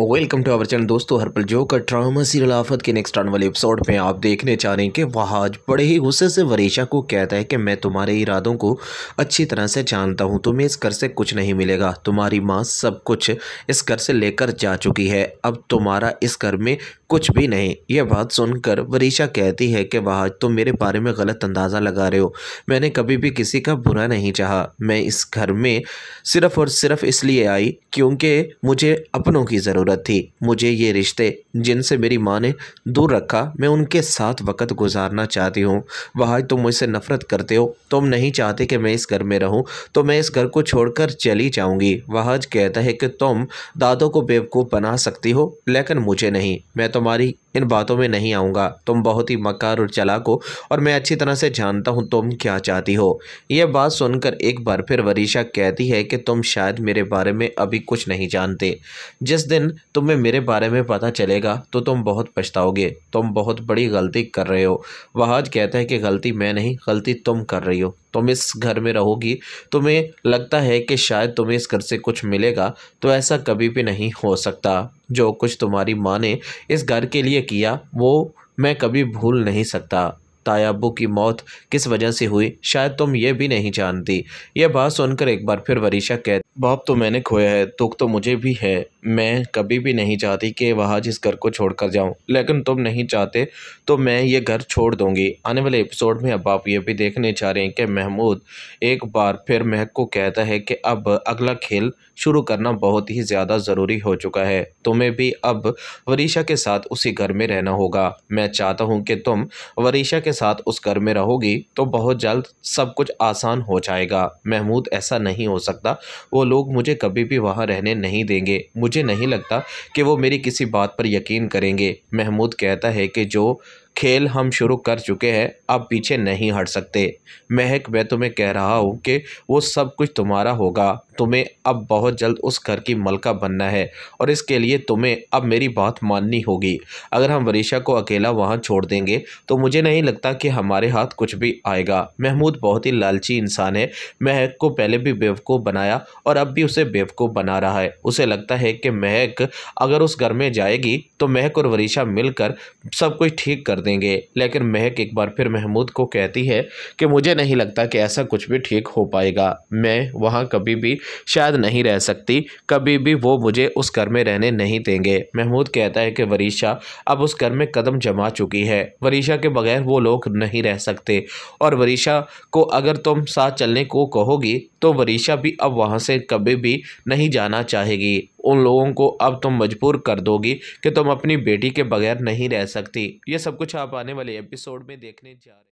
welcome to our channel दोस्तों हरपल जो का ड्रामा सीरियल आफत के नेक्स्ट आने वाले एपिसोड में आप देखने चाह रहे हैं कि वहाज बड़े ही गुस्से से वरीशा को कहता है कि मैं तुम्हारे इरादों को अच्छी तरह से जानता हूं तुम्हें इस घर से कुछ नहीं मिलेगा तुम्हारी माँ सब कुछ इस घर से लेकर जा चुकी है अब तुम्हारा इस घर में कुछ भी नहीं यह बात सुनकर वरीशा कहती है कि वहाज तुम मेरे बारे में गलत अंदाज़ा लगा रहे हो मैंने कभी भी किसी का बुरा नहीं चाहा मैं इस घर में सिर्फ़ और सिर्फ़ इसलिए आई क्योंकि मुझे अपनों की ज़रूरत ज़रूरत थी मुझे ये रिश्ते जिनसे मेरी माँ ने दूर रखा मैं उनके साथ वक़्त गुजारना चाहती हूँ वहाँ तुम मुझसे नफ़रत करते हो तुम नहीं चाहते कि मैं इस घर में रहूँ तो मैं इस घर को छोड़कर चली जाऊँगी वहाज कहता है कि तुम दादों को बेवकूफ़ बना सकती हो लेकिन मुझे नहीं मैं तुम्हारी इन बातों में नहीं आऊँगा तुम बहुत ही मकार और चलाक हो और मैं अच्छी तरह से जानता हूँ तुम क्या चाहती हो यह बात सुनकर एक बार फिर वरीशा कहती है कि तुम शायद मेरे बारे में अभी कुछ नहीं जानते जिस दिन तुम्हें मेरे बारे में पता चलेगा तो तुम बहुत पछताओगे तुम बहुत बड़ी गलती कर रहे हो वहाज कहता है कि गलती मैं नहीं गलती तुम कर रही हो तुम इस घर में रहोगी तुम्हें लगता है कि शायद तुम्हें इस घर से कुछ मिलेगा तो ऐसा कभी भी नहीं हो सकता जो कुछ तुम्हारी माँ ने इस घर के लिए किया वो मैं कभी भूल नहीं सकता तायाबू की मौत किस वजह से हुई शायद तुम ये भी नहीं जानती यह बात सुनकर एक बार फिर वरीशा कह बाप तो मैंने खोया है दुख तो मुझे भी है मैं कभी भी नहीं चाहती कि वह आज इस घर को छोड़कर जाऊं लेकिन तुम नहीं चाहते तो मैं ये घर छोड़ दूंगी आने वाले एपिसोड में अब आप ये भी देखने जा रहे हैं कि महमूद एक बार फिर महक को कहता है कि अब अगला खेल शुरू करना बहुत ही ज़्यादा ज़रूरी हो चुका है तुम्हें भी अब वरीशा के साथ उसी घर में रहना होगा मैं चाहता हूँ कि तुम वरीशा के साथ उस घर में रहोगी तो बहुत जल्द सब कुछ आसान हो जाएगा महमूद ऐसा नहीं हो सकता वो लोग मुझे कभी भी वहाँ रहने नहीं देंगे मुझे नहीं लगता कि वो मेरी किसी बात पर यकीन करेंगे महमूद कहता है कि जो खेल हम शुरू कर चुके हैं अब पीछे नहीं हट सकते महक मैं तुम्हें कह रहा हूँ कि वो सब कुछ तुम्हारा होगा तुम्हें अब बहुत जल्द उस घर की मलका बनना है और इसके लिए तुम्हें अब मेरी बात माननी होगी अगर हम वरीशा को अकेला वहाँ छोड़ देंगे तो मुझे नहीं लगता कि हमारे हाथ कुछ भी आएगा महमूद बहुत ही लालची इंसान है महक को पहले भी बेवकूफ़ बनाया और अब भी उसे बेवकूफ़ बना रहा है उसे लगता है कि महक अगर उस घर में जाएगी तो महक और वरीशा मिलकर सब कुछ ठीक कर देंगे लेकिन महक एक बार फिर महमूद को कहती है कि मुझे नहीं लगता कि ऐसा कुछ भी ठीक हो पाएगा मैं वहाँ कभी भी शायद नहीं रह सकती कभी भी वो मुझे उस घर में रहने नहीं देंगे महमूद कहता है कि वरीशा अब उस घर में कदम जमा चुकी है वरीशा के बगैर वो लोग नहीं रह सकते और वरीशा को अगर तुम साथ चलने को कहोगी तो वरीशा भी अब वहाँ से कभी भी नहीं जाना चाहेगी उन लोगों को अब तुम मजबूर कर दोगी कि तुम अपनी बेटी के बगैर नहीं रह सकती ये सब कुछ आप आने वाले एपिसोड में देखने जा रहे